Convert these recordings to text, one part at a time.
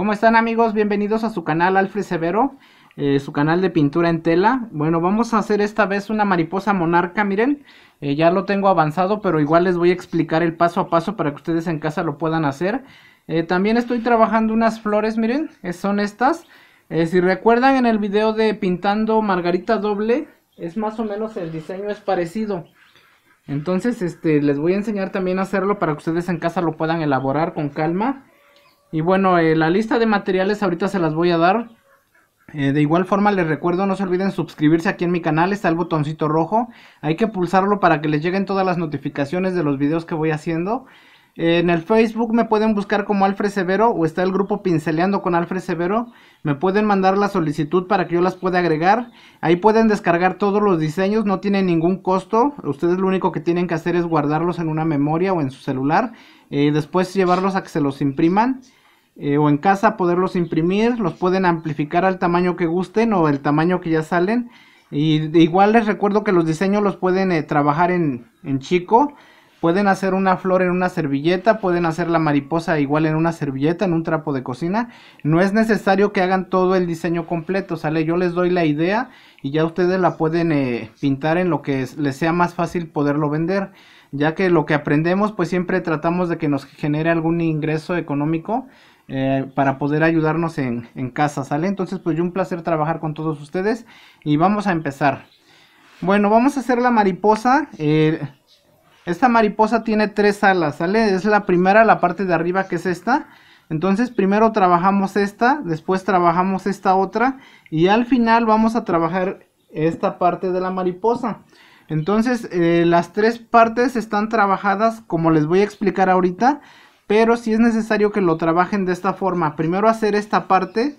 ¿Cómo están amigos? Bienvenidos a su canal Alfred Severo, eh, su canal de pintura en tela. Bueno, vamos a hacer esta vez una mariposa monarca, miren, eh, ya lo tengo avanzado, pero igual les voy a explicar el paso a paso para que ustedes en casa lo puedan hacer. Eh, también estoy trabajando unas flores, miren, son estas. si recuerdan en el video de pintando margarita doble, es más o menos el diseño es parecido. Entonces, este, les voy a enseñar también a hacerlo para que ustedes en casa lo puedan elaborar con calma. Y bueno, eh, la lista de materiales ahorita se las voy a dar. Eh, de igual forma les recuerdo, no se olviden suscribirse aquí en mi canal, está el botoncito rojo. Hay que pulsarlo para que les lleguen todas las notificaciones de los videos que voy haciendo. en el Facebook me pueden buscar como Alfred Severo o está el grupo Pinceleando con Alfred Severo. Me pueden mandar la solicitud para que yo las pueda agregar. Ahí pueden descargar todos los diseños, no tienen ningún costo. Ustedes lo único que tienen que hacer es guardarlos en una memoria o en su celular. Eh, después llevarlos a que se los impriman. Eh, o en casa poderlos imprimir, los pueden amplificar al tamaño que gusten o el tamaño que ya salen. Y igual les recuerdo que los diseños los pueden eh, trabajar en, chico, pueden hacer una flor en una servilleta, pueden hacer la mariposa igual en una servilleta, en un trapo de cocina. No es necesario que hagan todo el diseño completo, ¿sale? Yo les doy la idea y ya ustedes la pueden eh, pintar en lo que les sea más fácil poderlo vender. Ya que lo que aprendemos pues siempre tratamos de que nos genere algún ingreso económico eh, para poder ayudarnos en, casa, ¿sale? Entonces, pues yo un placer trabajar con todos ustedes y vamos a empezar. Bueno, vamos a hacer la mariposa. Eh, esta mariposa tiene tres alas, ¿sale? Es la primera, la parte de arriba que es esta. Entonces primero trabajamos esta, después trabajamos esta otra y al final vamos a trabajar esta parte de la mariposa. Entonces eh, las tres partes están trabajadas como les voy a explicar ahorita. Pero si es necesario que lo trabajen de esta forma. Primero hacer esta parte,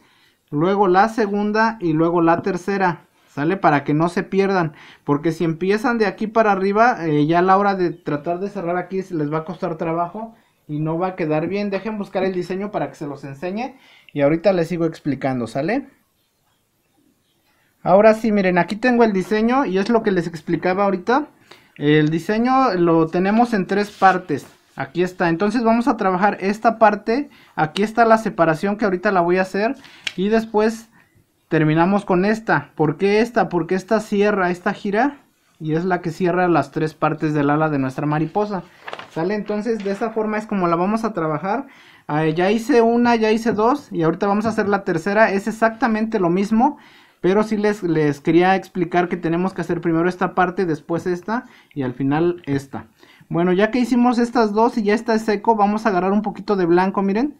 luego la segunda y luego la tercera. ¿Sale? Para que no se pierdan. Porque si empiezan de aquí para arriba, eh, ya a la hora de tratar de cerrar aquí se les va a costar trabajo y no va a quedar bien. Dejen buscar el diseño para que se los enseñe. Y ahorita les sigo explicando, ¿sale? Ahora sí, miren, aquí tengo el diseño y es lo que les explicaba ahorita. El diseño lo tenemos en tres partes. Aquí está, entonces vamos a trabajar esta parte, aquí está la separación que ahorita la voy a hacer y después terminamos con esta. ¿Por qué esta? Porque esta cierra, esta gira y es la que cierra las tres partes del ala de nuestra mariposa. ¿Sale? Entonces de esta forma es como la vamos a trabajar. Ah, ya hice una, ya hice dos y ahorita vamos a hacer la tercera. Es exactamente lo mismo. Pero sí les, les quería explicar que tenemos que hacer primero esta parte, después esta y al final esta. Bueno, ya que hicimos estas dos y ya está seco, vamos a agarrar un poquito de blanco, miren.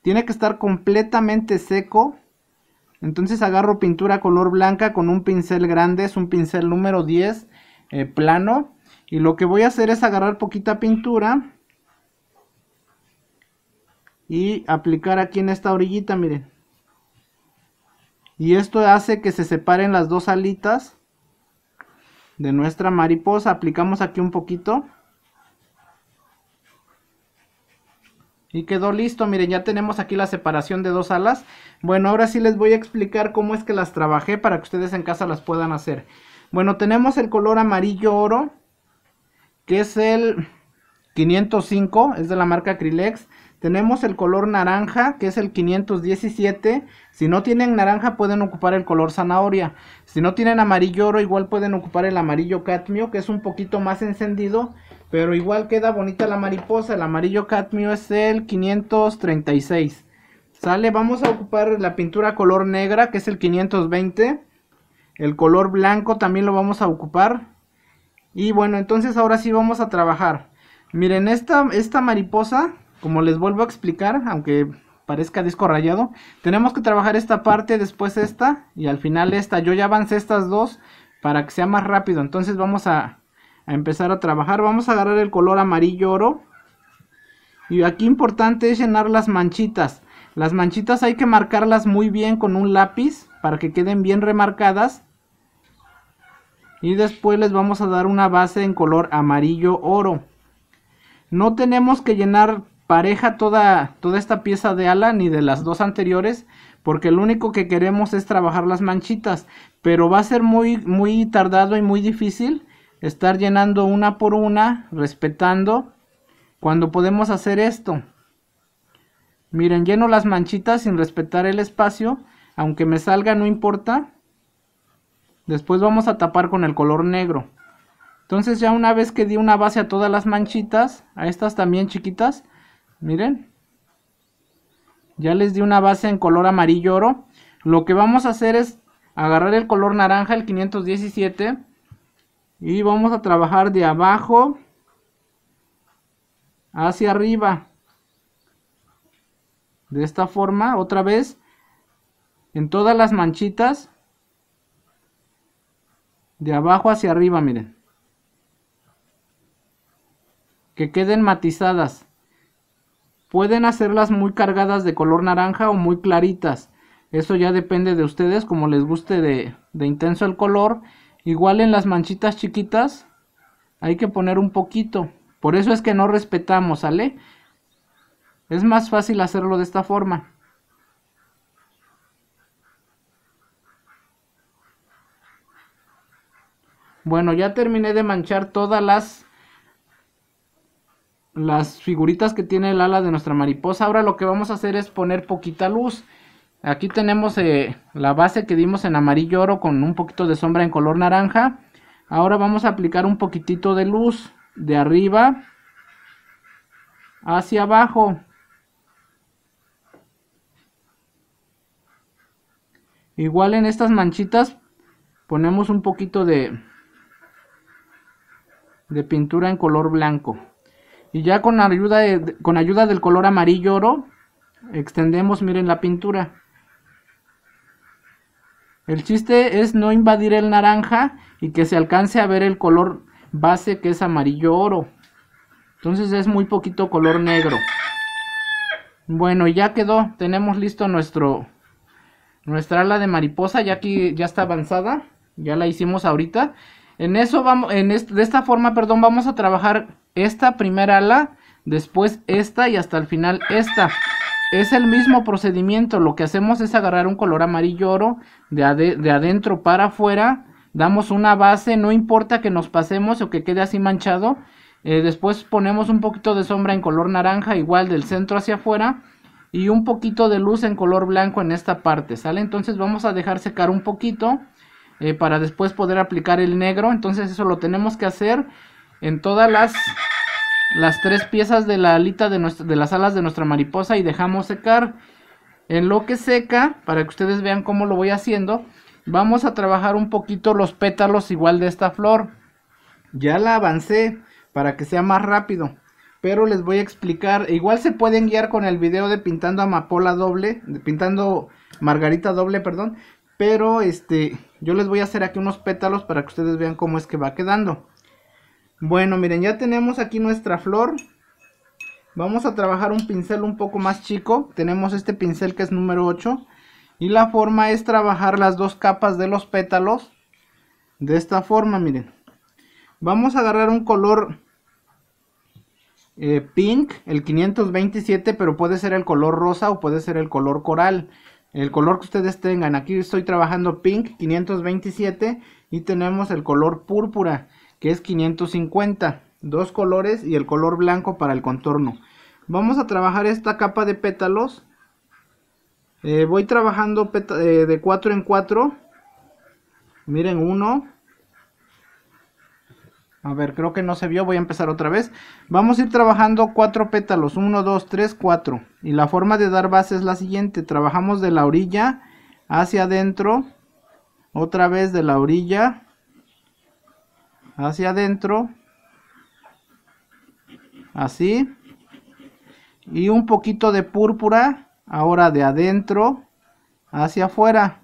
Tiene que estar completamente seco. Entonces agarro pintura color blanca con un pincel grande, es un pincel número 10, eh, plano. Y lo que voy a hacer es agarrar poquita pintura. Y aplicar aquí en esta orillita, miren. Y esto hace que se separen las dos alitas de nuestra mariposa. Aplicamos aquí un poquito. Y quedó listo, miren, ya tenemos aquí la separación de dos alas. Bueno, ahora sí les voy a explicar cómo es que las trabajé para que ustedes en casa las puedan hacer. Bueno, tenemos el color amarillo oro, que es el 505, es de la marca Acrilex tenemos el color naranja, que es el 517. Si no tienen naranja, pueden ocupar el color zanahoria. Si no tienen amarillo oro, igual pueden ocupar el amarillo cadmio, que es un poquito más encendido. Pero igual queda bonita la mariposa. El amarillo cadmio es el 536. Sale, vamos a ocupar la pintura color negra, que es el 520. El color blanco también lo vamos a ocupar. Y bueno, entonces ahora sí vamos a trabajar. Miren, esta, esta mariposa como les vuelvo a explicar, aunque parezca disco rayado, tenemos que trabajar esta parte, después esta y al final esta. Yo ya avancé estas dos para que sea más rápido. Entonces vamos a, a empezar a trabajar. Vamos a agarrar el color amarillo oro. Y aquí importante es llenar las manchitas. Las manchitas hay que marcarlas muy bien con un lápiz para que queden bien remarcadas. Y después les vamos a dar una base en color amarillo oro. No tenemos que llenar pareja toda, toda esta pieza de ala ni de las dos anteriores, porque lo único que queremos es trabajar las manchitas, pero va a ser muy, muy tardado y muy difícil estar llenando una por una, respetando, cuando podemos hacer esto. Miren, lleno las manchitas sin respetar el espacio, aunque me salga no importa. Después vamos a tapar con el color negro. Entonces ya una vez que di una base a todas las manchitas, a estas también chiquitas, Miren. Ya les di una base en color amarillo oro. Lo que vamos a hacer es agarrar el color naranja, el 517. Y vamos a trabajar de abajo hacia arriba. De esta forma, otra vez, en todas las manchitas. De abajo hacia arriba, miren. Que queden matizadas. Pueden hacerlas muy cargadas de color naranja o muy claritas. Eso ya depende de ustedes, como les guste de, de intenso el color. Igual en las manchitas chiquitas hay que poner un poquito. Por eso es que no respetamos, ¿sale? Es más fácil hacerlo de esta forma. Bueno, ya terminé de manchar todas las las figuritas que tiene el ala de nuestra mariposa. Ahora lo que vamos a hacer es poner poquita luz. Aquí tenemos eh, la base que dimos en amarillo oro con un poquito de sombra en color naranja. Ahora vamos a aplicar un poquitito de luz de arriba hacia abajo. Igual en estas manchitas ponemos un poquito de, de pintura en color blanco. Y ya con ayuda, de, con ayuda del color amarillo oro, extendemos, miren la pintura. El chiste es no invadir el naranja y que se alcance a ver el color base que es amarillo oro. Entonces es muy poquito color negro. Bueno, ya quedó. Tenemos listo nuestro nuestra ala de mariposa. Ya aquí ya está avanzada. Ya la hicimos ahorita. En eso vamos, en de esta forma, perdón, vamos a trabajar esta primera ala, después esta y hasta el final esta. Es el mismo procedimiento, lo que hacemos es agarrar un color amarillo oro de, adentro para afuera, damos una base, no importa que nos pasemos o que quede así manchado, eh, después ponemos un poquito de sombra en color naranja, igual del centro hacia afuera, y un poquito de luz en color blanco en esta parte, ¿sale? Entonces vamos a dejar secar un poquito eh, para después poder aplicar el negro, entonces eso lo tenemos que hacer en todas las, las tres piezas de la alita de, nuestra, de las alas de nuestra mariposa y dejamos secar. En lo que seca, para que ustedes vean cómo lo voy haciendo, vamos a trabajar un poquito los pétalos igual de esta flor. Ya la avancé para que sea más rápido, pero les voy a explicar. Igual se pueden guiar con el video de pintando amapola doble, de pintando margarita doble, perdón. Pero este, yo les voy a hacer aquí unos pétalos para que ustedes vean cómo es que va quedando. Bueno, miren, ya tenemos aquí nuestra flor. Vamos a trabajar un pincel un poco más chico. Tenemos este pincel que es número 8. Y la forma es trabajar las dos capas de los pétalos. De esta forma, miren. Vamos a agarrar un color eh, pink, el 527, pero puede ser el color rosa o puede ser el color coral. El color que ustedes tengan. Aquí estoy trabajando pink 527 y tenemos el color púrpura que es 550, dos colores y el color blanco para el contorno. Vamos a trabajar esta capa de pétalos. Eh, voy trabajando eh, de 4 en 4. Miren, uno A ver, creo que no se vio, voy a empezar otra vez. Vamos a ir trabajando cuatro pétalos, 1, 2, 3, 4. Y la forma de dar base es la siguiente, trabajamos de la orilla hacia adentro, otra vez de la orilla hacia adentro. Así. Y un poquito de púrpura. Ahora de adentro hacia afuera.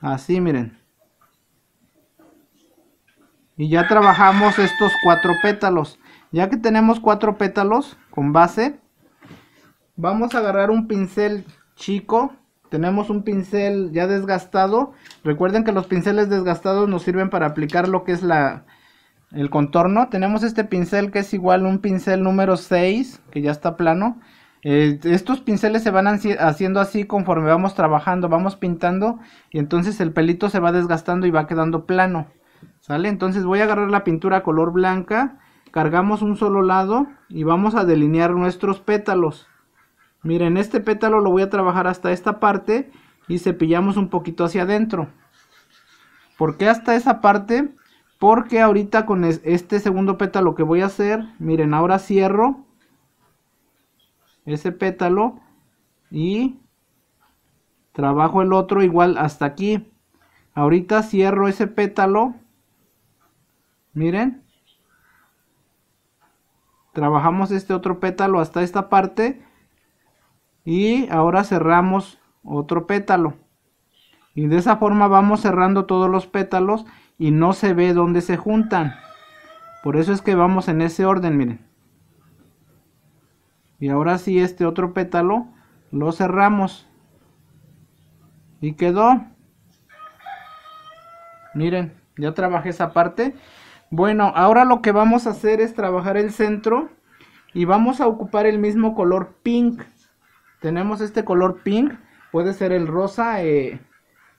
Así, miren. Y ya trabajamos estos cuatro pétalos. Ya que tenemos cuatro pétalos con base, vamos a agarrar un pincel chico tenemos un pincel ya desgastado. Recuerden que los pinceles desgastados nos sirven para aplicar lo que es el contorno. Tenemos este pincel que es igual un pincel número 6, que ya está plano. Eh, estos pinceles se van haciendo así conforme vamos trabajando, vamos pintando y entonces el pelito se va desgastando y va quedando plano. ¿Sale? Entonces voy a agarrar la pintura color blanca, cargamos un solo lado y vamos a delinear nuestros pétalos. Miren, este pétalo lo voy a trabajar hasta esta parte y cepillamos un poquito hacia adentro. ¿Por qué hasta esa parte? Porque ahorita con este segundo pétalo que voy a hacer, miren, ahora cierro ese pétalo y trabajo el otro igual hasta aquí. Ahorita cierro ese pétalo, miren, trabajamos este otro pétalo hasta esta parte y ahora cerramos otro pétalo y de esa forma vamos cerrando todos los pétalos y no se ve dónde se juntan por eso es que vamos en ese orden miren y ahora sí este otro pétalo lo cerramos y quedó miren ya trabajé esa parte bueno ahora lo que vamos a hacer es trabajar el centro y vamos a ocupar el mismo color pink tenemos este color pink, puede ser el rosa, eh,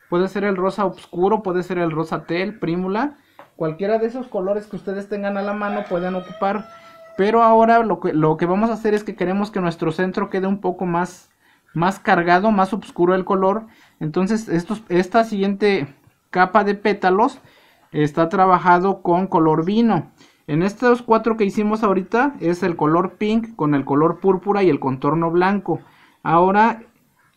puede ser el rosa oscuro, puede ser el rosa tel, prímula. Cualquiera de esos colores que ustedes tengan a la mano pueden ocupar. Pero ahora lo que, lo que vamos a hacer es que queremos que nuestro centro quede un poco más, más cargado, más oscuro el color. Entonces estos, esta siguiente capa de pétalos está trabajado con color vino. En estos cuatro que hicimos ahorita es el color pink con el color púrpura y el contorno blanco. Ahora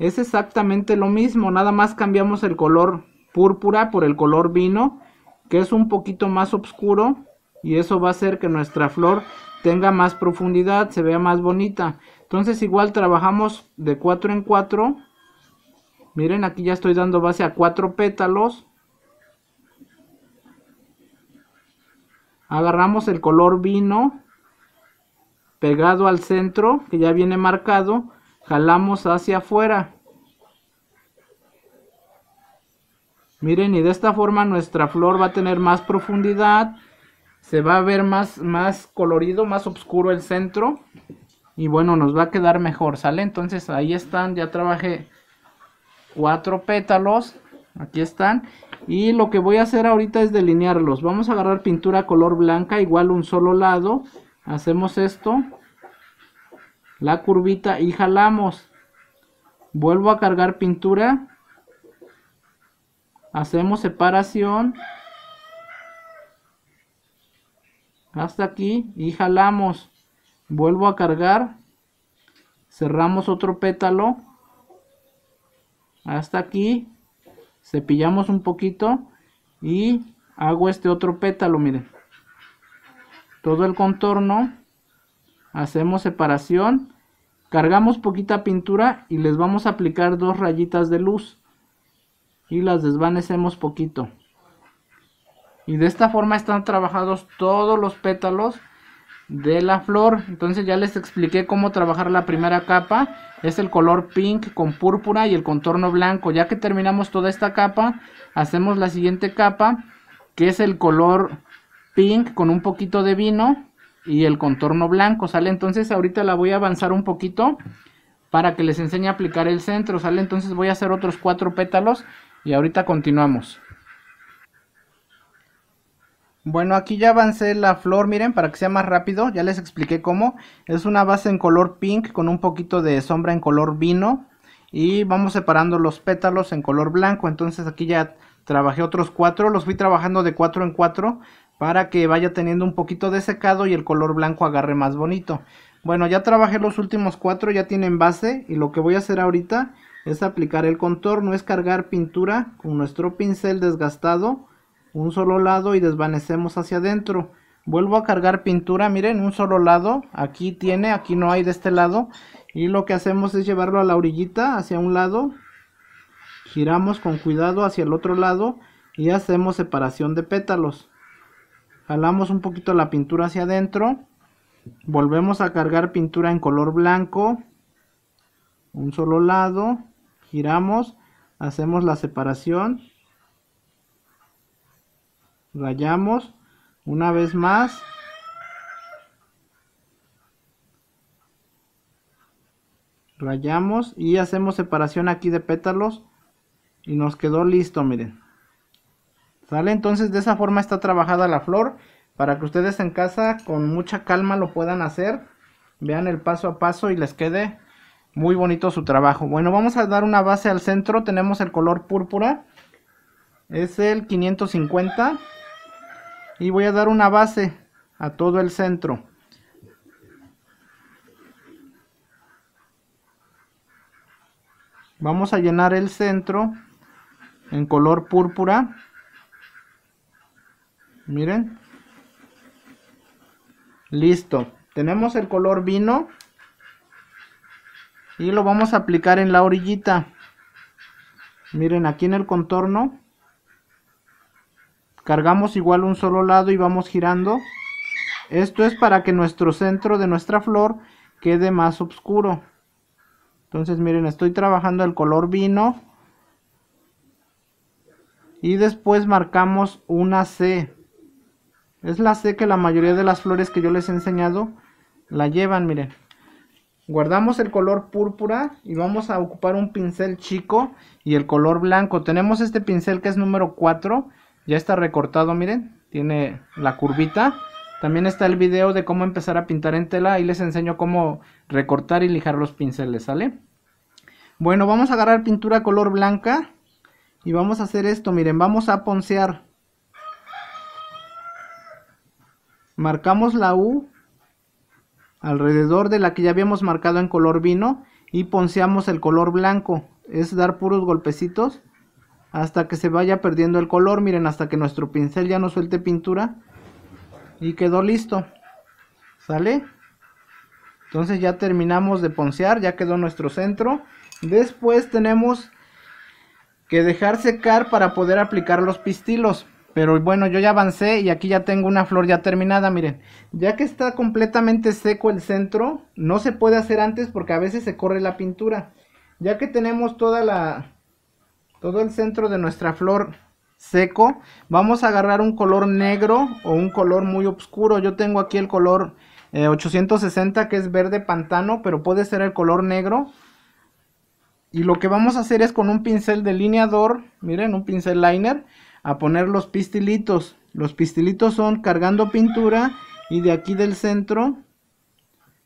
es exactamente lo mismo, nada más cambiamos el color púrpura por el color vino, que es un poquito más oscuro y eso va a hacer que nuestra flor tenga más profundidad, se vea más bonita. Entonces igual trabajamos de 4 en 4. Miren, aquí ya estoy dando base a 4 pétalos. Agarramos el color vino pegado al centro que ya viene marcado jalamos hacia afuera. Miren, y de esta forma nuestra flor va a tener más profundidad, se va a ver más, más colorido, más oscuro el centro. Y bueno, nos va a quedar mejor, ¿sale? Entonces ahí están, ya trabajé cuatro pétalos, aquí están. Y lo que voy a hacer ahorita es delinearlos. Vamos a agarrar pintura color blanca, igual un solo lado. Hacemos esto la curvita y jalamos vuelvo a cargar pintura hacemos separación hasta aquí y jalamos vuelvo a cargar cerramos otro pétalo hasta aquí cepillamos un poquito y hago este otro pétalo miren todo el contorno hacemos separación, cargamos poquita pintura y les vamos a aplicar dos rayitas de luz y las desvanecemos poquito. Y de esta forma están trabajados todos los pétalos de la flor. Entonces ya les expliqué cómo trabajar la primera capa. Es el color pink con púrpura y el contorno blanco. Ya que terminamos toda esta capa, hacemos la siguiente capa, que es el color pink con un poquito de vino y el contorno blanco, ¿sale? Entonces ahorita la voy a avanzar un poquito para que les enseñe a aplicar el centro, ¿sale? Entonces voy a hacer otros cuatro pétalos y ahorita continuamos. Bueno, aquí ya avancé la flor, miren, para que sea más rápido, ya les expliqué cómo. Es una base en color pink con un poquito de sombra en color vino. Y vamos separando los pétalos en color blanco, entonces aquí ya trabajé otros cuatro, los fui trabajando de cuatro en cuatro para que vaya teniendo un poquito de secado y el color blanco agarre más bonito. Bueno, ya trabajé los últimos cuatro, ya tienen base y lo que voy a hacer ahorita es aplicar el contorno, es cargar pintura con nuestro pincel desgastado, un solo lado y desvanecemos hacia adentro. Vuelvo a cargar pintura, miren, un solo lado, aquí tiene, aquí no hay de este lado. Y lo que hacemos es llevarlo a la orillita, hacia un lado, giramos con cuidado hacia el otro lado y hacemos separación de pétalos jalamos un poquito la pintura hacia adentro, volvemos a cargar pintura en color blanco, un solo lado, giramos, hacemos la separación, rayamos, una vez más, rayamos y hacemos separación aquí de pétalos y nos quedó listo, miren. Entonces de esa forma está trabajada la flor para que ustedes en casa con mucha calma lo puedan hacer. Vean el paso a paso y les quede muy bonito su trabajo. Bueno, vamos a dar una base al centro. Tenemos el color púrpura. Es el 550. Y voy a dar una base a todo el centro. Vamos a llenar el centro en color púrpura. Miren. Listo. Tenemos el color vino. Y lo vamos a aplicar en la orillita. Miren, aquí en el contorno. Cargamos igual un solo lado y vamos girando. Esto es para que nuestro centro de nuestra flor quede más oscuro. Entonces miren, estoy trabajando el color vino. Y después marcamos una C. Es la C que la mayoría de las flores que yo les he enseñado la llevan, miren. Guardamos el color púrpura y vamos a ocupar un pincel chico y el color blanco. Tenemos este pincel que es número 4, ya está recortado, miren, tiene la curvita. También está el video de cómo empezar a pintar en tela, ahí les enseño cómo recortar y lijar los pinceles, ¿sale? Bueno, vamos a agarrar pintura color blanca y vamos a hacer esto, miren, vamos a poncear marcamos la U alrededor de la que ya habíamos marcado en color vino y ponceamos el color blanco. Es dar puros golpecitos hasta que se vaya perdiendo el color. Miren, hasta que nuestro pincel ya no suelte pintura. Y quedó listo. ¿Sale? Entonces ya terminamos de poncear, ya quedó nuestro centro. Después tenemos que dejar secar para poder aplicar los pistilos. Pero bueno, yo ya avancé y aquí ya tengo una flor ya terminada, miren. Ya que está completamente seco el centro, no se puede hacer antes porque a veces se corre la pintura. Ya que tenemos toda la todo el centro de nuestra flor seco, vamos a agarrar un color negro o un color muy oscuro. Yo tengo aquí el color 860 eh, que es verde pantano, pero puede ser el color negro. Y lo que vamos a hacer es con un pincel delineador, miren, un pincel liner a poner los pistilitos. Los pistilitos son cargando pintura y de aquí del centro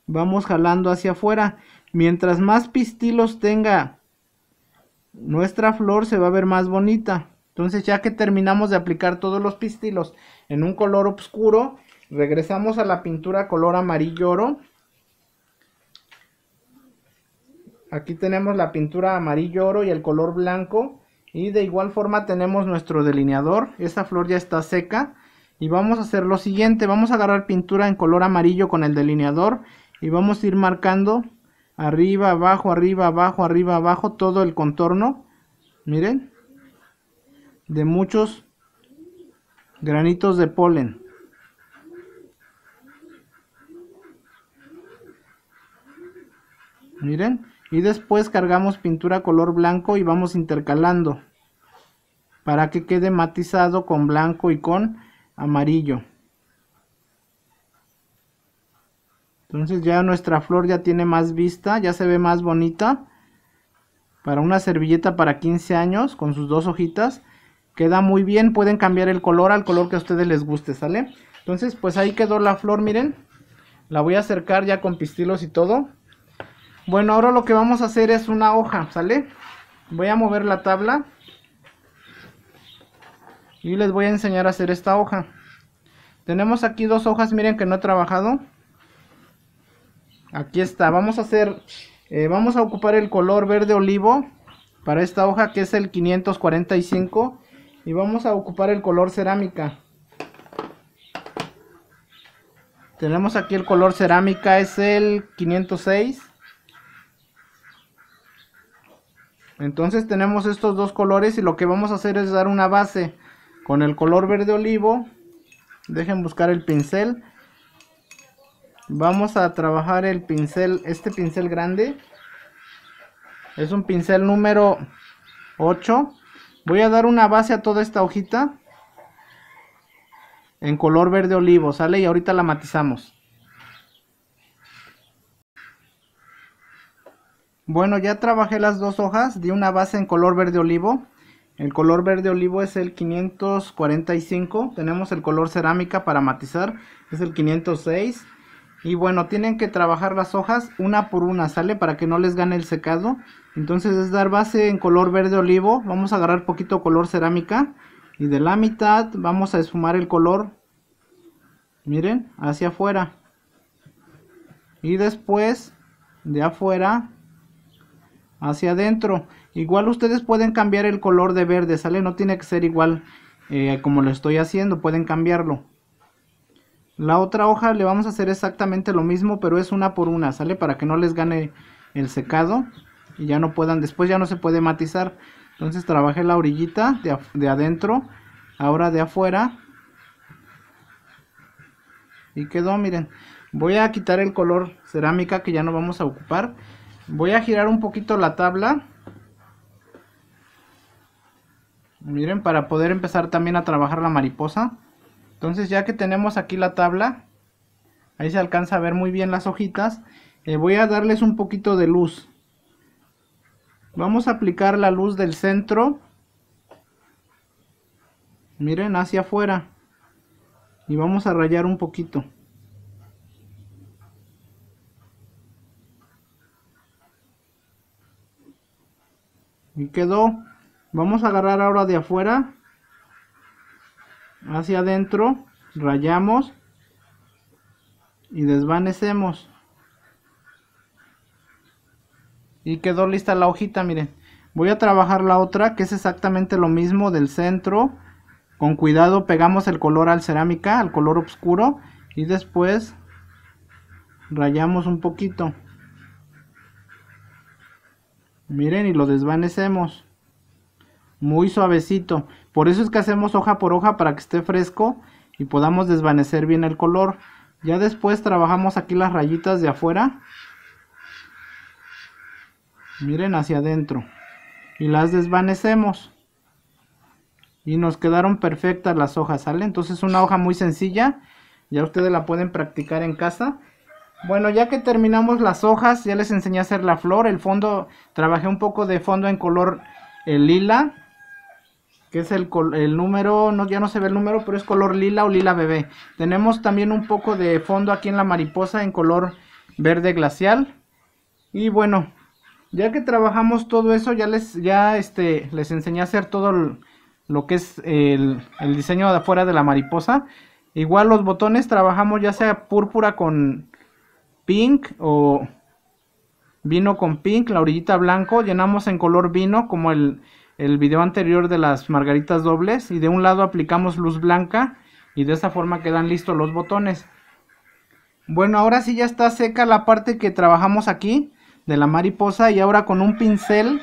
vamos jalando hacia afuera. Mientras más pistilos tenga nuestra flor se va a ver más bonita. Entonces ya que terminamos de aplicar todos los pistilos en un color oscuro, regresamos a la pintura color amarillo oro. Aquí tenemos la pintura amarillo oro y el color blanco y de igual forma tenemos nuestro delineador. Esta flor ya está seca. Y vamos a hacer lo siguiente. Vamos a agarrar pintura en color amarillo con el delineador. Y vamos a ir marcando arriba, abajo, arriba, abajo, arriba, abajo todo el contorno. Miren. De muchos granitos de polen. Miren y después cargamos pintura color blanco y vamos intercalando para que quede matizado con blanco y con amarillo entonces ya nuestra flor ya tiene más vista ya se ve más bonita para una servilleta para 15 años con sus dos hojitas queda muy bien pueden cambiar el color al color que a ustedes les guste sale entonces pues ahí quedó la flor miren la voy a acercar ya con pistilos y todo bueno, ahora lo que vamos a hacer es una hoja, ¿sale? Voy a mover la tabla. Y les voy a enseñar a hacer esta hoja. Tenemos aquí dos hojas, miren que no he trabajado. Aquí está, vamos a hacer, eh, vamos a ocupar el color verde olivo para esta hoja que es el 545. Y vamos a ocupar el color cerámica. Tenemos aquí el color cerámica, es el 506. Entonces tenemos estos dos colores y lo que vamos a hacer es dar una base con el color verde olivo. Dejen buscar el pincel. Vamos a trabajar el pincel, este pincel grande. Es un pincel número 8. Voy a dar una base a toda esta hojita en color verde olivo, ¿sale? Y ahorita la matizamos. Bueno, ya trabajé las dos hojas di una base en color verde olivo. El color verde olivo es el 545. Tenemos el color cerámica para matizar, es el 506. Y bueno, tienen que trabajar las hojas una por una, ¿sale? Para que no les gane el secado. Entonces es dar base en color verde olivo. Vamos a agarrar poquito color cerámica. Y de la mitad vamos a esfumar el color. Miren, hacia afuera. Y después de afuera hacia adentro. Igual ustedes pueden cambiar el color de verde, ¿sale? No tiene que ser igual eh, como lo estoy haciendo, pueden cambiarlo. La otra hoja le vamos a hacer exactamente lo mismo, pero es una por una, ¿sale? Para que no les gane el secado y ya no puedan, después ya no se puede matizar. Entonces trabajé la orillita de, de adentro, ahora de afuera. Y quedó, miren. Voy a quitar el color cerámica que ya no vamos a ocupar. Voy a girar un poquito la tabla. Miren, para poder empezar también a trabajar la mariposa. Entonces ya que tenemos aquí la tabla, ahí se alcanza a ver muy bien las hojitas. Eh, voy a darles un poquito de luz. Vamos a aplicar la luz del centro. Miren, hacia afuera. Y vamos a rayar un poquito. quedó. Vamos a agarrar ahora de afuera hacia adentro, rayamos y desvanecemos. Y quedó lista la hojita, miren. Voy a trabajar la otra, que es exactamente lo mismo del centro. Con cuidado pegamos el color al cerámica, al color oscuro. Y después rayamos un poquito. Miren, y lo desvanecemos. Muy suavecito. Por eso es que hacemos hoja por hoja para que esté fresco y podamos desvanecer bien el color. Ya después trabajamos aquí las rayitas de afuera. Miren hacia adentro. Y las desvanecemos. Y nos quedaron perfectas las hojas, ¿sale? Entonces una hoja muy sencilla. Ya ustedes la pueden practicar en casa. Bueno, ya que terminamos las hojas, ya les enseñé a hacer la flor, el fondo, trabajé un poco de fondo en color eh, lila, que es el, el número, no, ya no se ve el número, pero es color lila o lila bebé. Tenemos también un poco de fondo aquí en la mariposa en color verde glacial. Y bueno, ya que trabajamos todo eso, ya les, ya este, les enseñé a hacer todo lo que es el, el diseño de afuera de la mariposa. Igual los botones trabajamos ya sea púrpura con pink o vino con pink, la orillita blanco, llenamos en color vino como el, video anterior de las margaritas dobles y de un lado aplicamos luz blanca y de esa forma quedan listos los botones. Bueno, ahora sí ya está seca la parte que trabajamos aquí de la mariposa y ahora con un pincel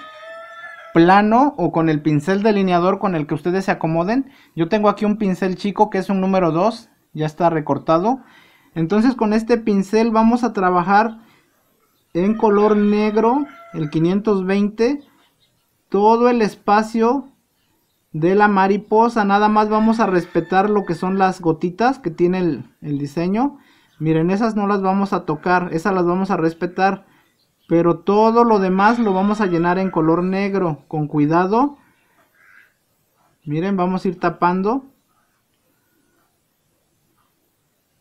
plano o con el pincel delineador con el que ustedes se acomoden. Yo tengo aquí un pincel chico que es un número 2, ya está recortado. Entonces con este pincel vamos a trabajar en color negro, el 520, todo el espacio de la mariposa. Nada más vamos a respetar lo que son las gotitas que tiene el, diseño. Miren, esas no las vamos a tocar, esas las vamos a respetar. Pero todo lo demás lo vamos a llenar en color negro, con cuidado. Miren, vamos a ir tapando.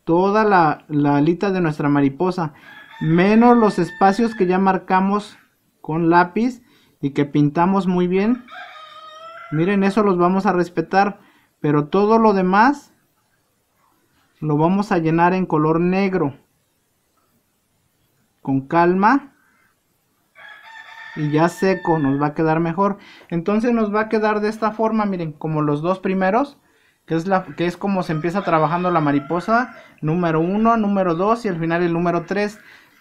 toda la, la alita de nuestra mariposa, menos los espacios que ya marcamos con lápiz y que pintamos muy bien. Miren, eso los vamos a respetar, pero todo lo demás lo vamos a llenar en color negro. Con calma y ya seco, nos va a quedar mejor. Entonces nos va a quedar de esta forma, miren, como los dos primeros que es, la, que es como se empieza trabajando la mariposa, número 1, número 2 y al final el número 3.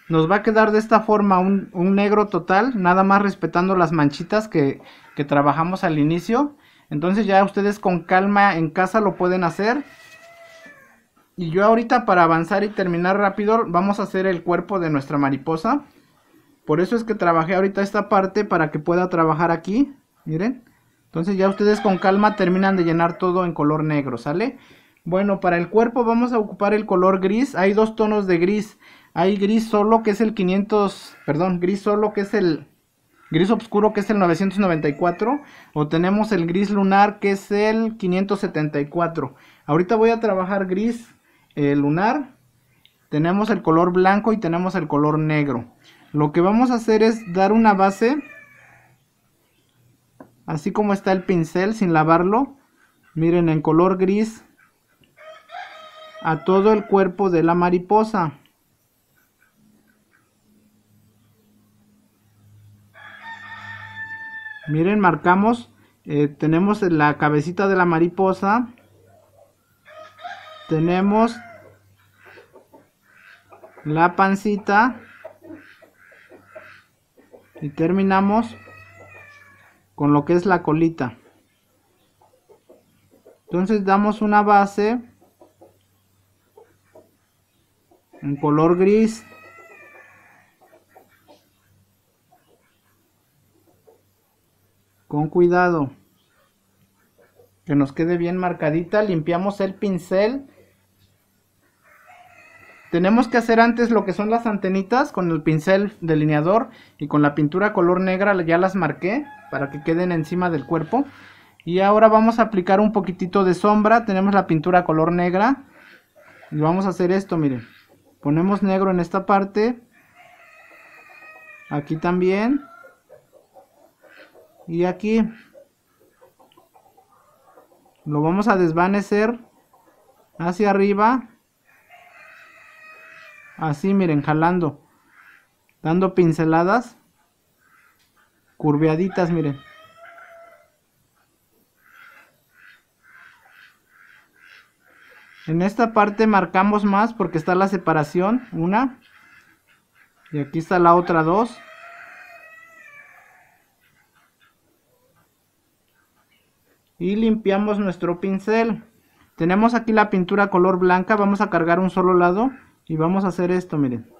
Nos va a quedar de esta forma un, negro total, nada más respetando las manchitas que, que trabajamos al inicio. Entonces ya ustedes con calma en casa lo pueden hacer. Y yo ahorita para avanzar y terminar rápido vamos a hacer el cuerpo de nuestra mariposa. Por eso es que trabajé ahorita esta parte para que pueda trabajar aquí. Miren. Entonces ya ustedes con calma terminan de llenar todo en color negro, ¿sale? Bueno, para el cuerpo vamos a ocupar el color gris. Hay dos tonos de gris. Hay gris solo que es el 500, perdón, gris solo que es el gris oscuro que es el 994 o tenemos el gris lunar que es el 574. Ahorita voy a trabajar gris eh, lunar. Tenemos el color blanco y tenemos el color negro. Lo que vamos a hacer es dar una base Así como está el pincel sin lavarlo, miren en color gris a todo el cuerpo de la mariposa. Miren, marcamos, eh, tenemos la cabecita de la mariposa, tenemos la pancita y terminamos con lo que es la colita. Entonces damos una base en color gris. Con cuidado. Que nos quede bien marcadita. Limpiamos el pincel tenemos que hacer antes lo que son las antenitas con el pincel delineador y con la pintura color negra ya las marqué para que queden encima del cuerpo. Y ahora vamos a aplicar un poquitito de sombra, tenemos la pintura color negra. Y vamos a hacer esto, miren. Ponemos negro en esta parte. Aquí también. Y aquí. Lo vamos a desvanecer hacia arriba Así, miren, jalando. Dando pinceladas. Curveaditas, miren. En esta parte marcamos más porque está la separación, una. Y aquí está la otra, dos. Y limpiamos nuestro pincel. Tenemos aquí la pintura color blanca, vamos a cargar un solo lado. Y vamos a hacer esto, miren.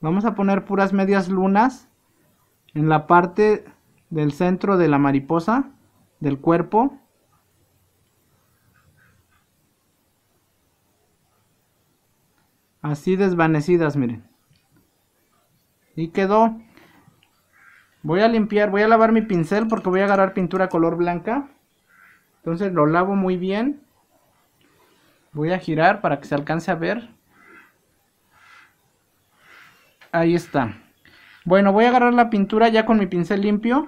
Vamos a poner puras medias lunas en la parte del centro de la mariposa, del cuerpo. Así desvanecidas, miren. Y quedó. Voy a limpiar, voy a lavar mi pincel porque voy a agarrar pintura color blanca. Entonces lo lavo muy bien. Voy a girar para que se alcance a ver. Ahí está. Bueno, voy a agarrar la pintura ya con mi pincel limpio.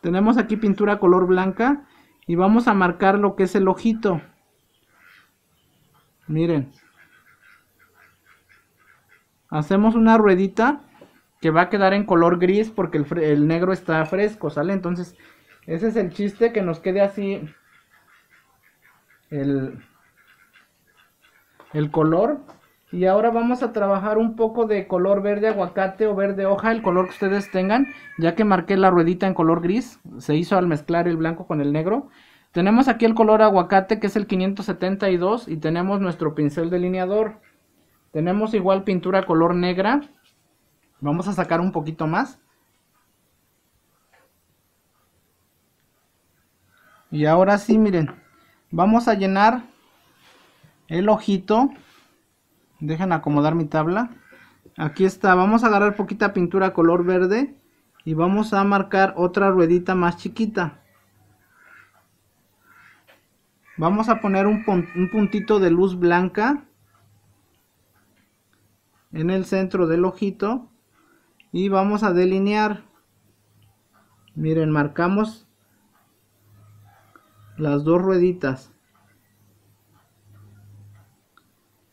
Tenemos aquí pintura color blanca. Y vamos a marcar lo que es el ojito. Miren. Hacemos una ruedita que va a quedar en color gris porque el, negro está fresco, ¿sale? Entonces, ese es el chiste, que nos quede así el, el color. Y ahora vamos a trabajar un poco de color verde aguacate o verde hoja, el color que ustedes tengan, ya que marqué la ruedita en color gris, se hizo al mezclar el blanco con el negro. Tenemos aquí el color aguacate que es el 572 y tenemos nuestro pincel delineador. Tenemos igual pintura color negra, vamos a sacar un poquito más. Y ahora sí, miren, vamos a llenar el ojito. Dejen acomodar mi tabla. Aquí está. Vamos a agarrar poquita pintura color verde. Y vamos a marcar otra ruedita más chiquita. Vamos a poner un, un puntito de luz blanca. En el centro del ojito. Y vamos a delinear. Miren, marcamos las dos rueditas.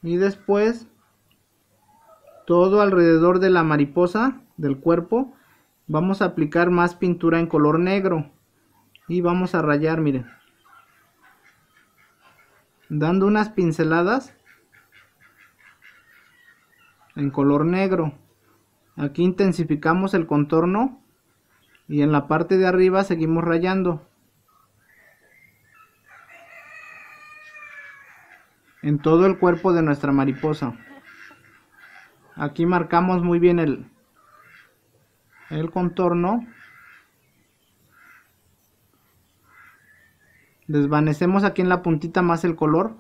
y después todo alrededor de la mariposa del cuerpo vamos a aplicar más pintura en color negro y vamos a rayar miren dando unas pinceladas en color negro aquí intensificamos el contorno y en la parte de arriba seguimos rayando en todo el cuerpo de nuestra mariposa. Aquí marcamos muy bien el, el contorno. Desvanecemos aquí en la puntita más el color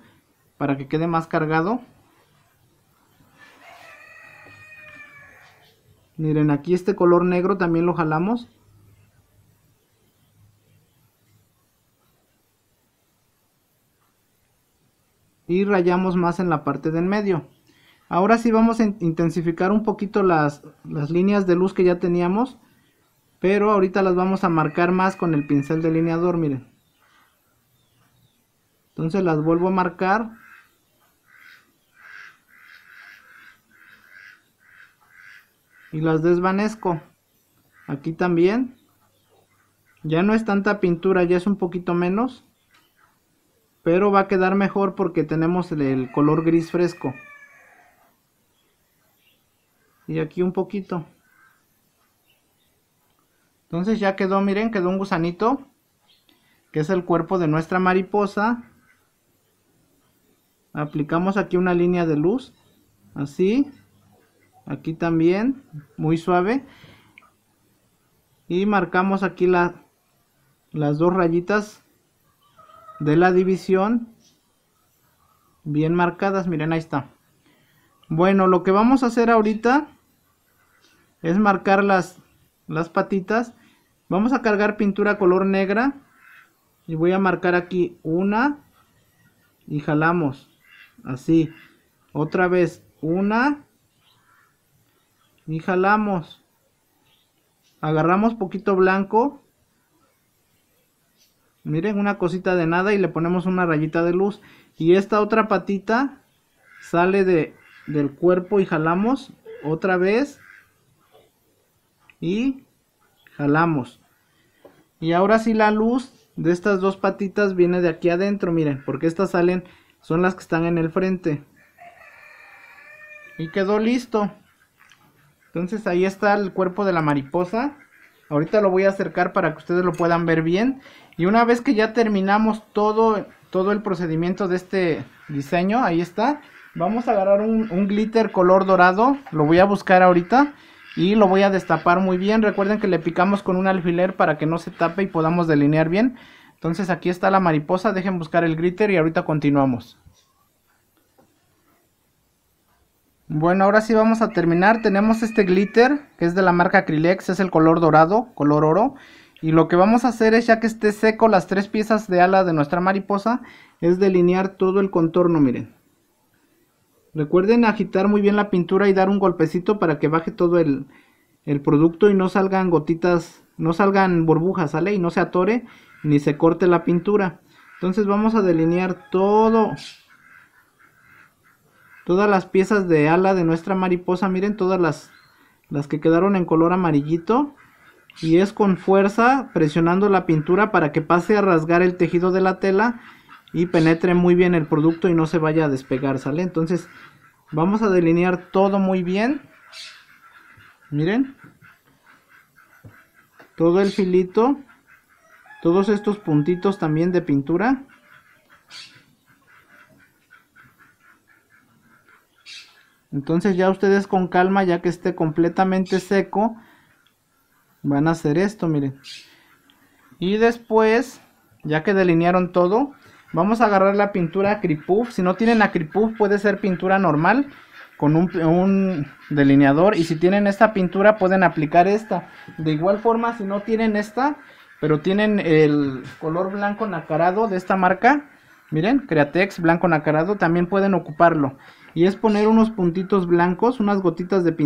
para que quede más cargado. Miren, aquí este color negro también lo jalamos y rayamos más en la parte del medio. Ahora sí vamos a intensificar un poquito las, las líneas de luz que ya teníamos, pero ahorita las vamos a marcar más con el pincel delineador, miren. Entonces las vuelvo a marcar y las desvanezco aquí también ya no es tanta pintura ya es un poquito menos pero va a quedar mejor porque tenemos el, color gris fresco. Y aquí un poquito. Entonces ya quedó, miren, quedó un gusanito. Que es el cuerpo de nuestra mariposa. Aplicamos aquí una línea de luz. Así. Aquí también. Muy suave. Y marcamos aquí la, las dos rayitas de la división bien marcadas. Miren, ahí está. Bueno, lo que vamos a hacer ahorita es marcar las, las patitas. Vamos a cargar pintura color negra. Y voy a marcar aquí una. Y jalamos. Así. Otra vez una. Y jalamos. Agarramos poquito blanco. Miren, una cosita de nada y le ponemos una rayita de luz. Y esta otra patita sale de, del cuerpo y jalamos otra vez. Y jalamos. Y ahora sí la luz de estas dos patitas viene de aquí adentro, miren, porque estas salen, son las que están en el frente. Y quedó listo. Entonces ahí está el cuerpo de la mariposa. Ahorita lo voy a acercar para que ustedes lo puedan ver bien. Y una vez que ya terminamos todo, todo el procedimiento de este diseño, ahí está. Vamos a agarrar un, un glitter color dorado, lo voy a buscar ahorita y lo voy a destapar muy bien. Recuerden que le picamos con un alfiler para que no se tape y podamos delinear bien. Entonces aquí está la mariposa, dejen buscar el glitter y ahorita continuamos. Bueno, ahora sí vamos a terminar. Tenemos este glitter que es de la marca Acrylex, es el color dorado, color oro. Y lo que vamos a hacer es, ya que esté seco las tres piezas de ala de nuestra mariposa, es delinear todo el contorno, miren. Recuerden agitar muy bien la pintura y dar un golpecito para que baje todo el, producto y no salgan gotitas, no salgan burbujas, ¿sale? Y no se atore ni se corte la pintura. Entonces vamos a delinear todo, todas las piezas de ala de nuestra mariposa, miren todas las, las que quedaron en color amarillito y es con fuerza presionando la pintura para que pase a rasgar el tejido de la tela y penetre muy bien el producto y no se vaya a despegar, ¿sale? Entonces vamos a delinear todo muy bien. Miren. Todo el filito. Todos estos puntitos también de pintura. Entonces ya ustedes con calma, ya que esté completamente seco, van a hacer esto miren y después ya que delinearon todo vamos a agarrar la pintura acripuff si no tienen acripuff puede ser pintura normal con un, un, delineador y si tienen esta pintura pueden aplicar esta de igual forma si no tienen esta pero tienen el color blanco nacarado de esta marca miren createx blanco nacarado también pueden ocuparlo y es poner unos puntitos blancos unas gotitas de pintura